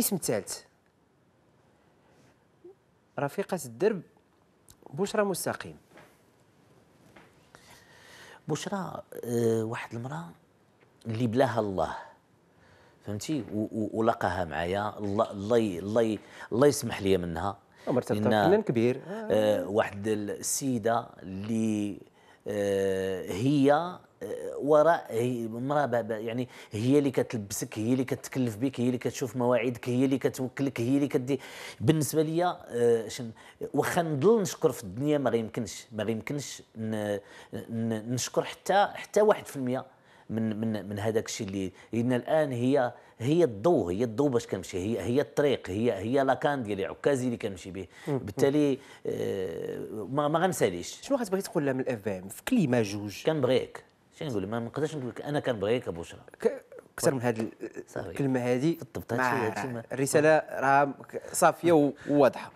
الاسم الثالث رفيقة الدرب بشرى مستقيم بشرى أه واحد المرأة اللي بلاها الله فهمتي ولقاها معايا الله الله الله يسمح لي منها مرتبطه بفنان كبير آه واحد السيده اللي آه، هي آه، وراء هي مراه يعني هي اللي كتلبسك هي اللي كتكلف بك هي اللي كتشوف مواعيدك هي اللي كتوكلك هي اللي كدي بالنسبه ليا آه، واخا نضل نشكر في الدنيا ما غيمكنش ما غيمكنش نشكر حتى حتى 1% من من من هذاك الشيء اللي لان الان هي هي الضوء هي الضوء باش كنمشي هي هي الطريق هي هي لاكان ديالي عكازي اللي كنمشي به بالتالي آه، ما ما غنساليش شنو غتبغي تقول لها من الاف ام في كلمه جوج كنبغيك شنو نقول ما نقدرش نقول لك انا كنبغيك ابو شرا اكثر من هذه الكلمه هذه الرساله راه صافيه وواضحه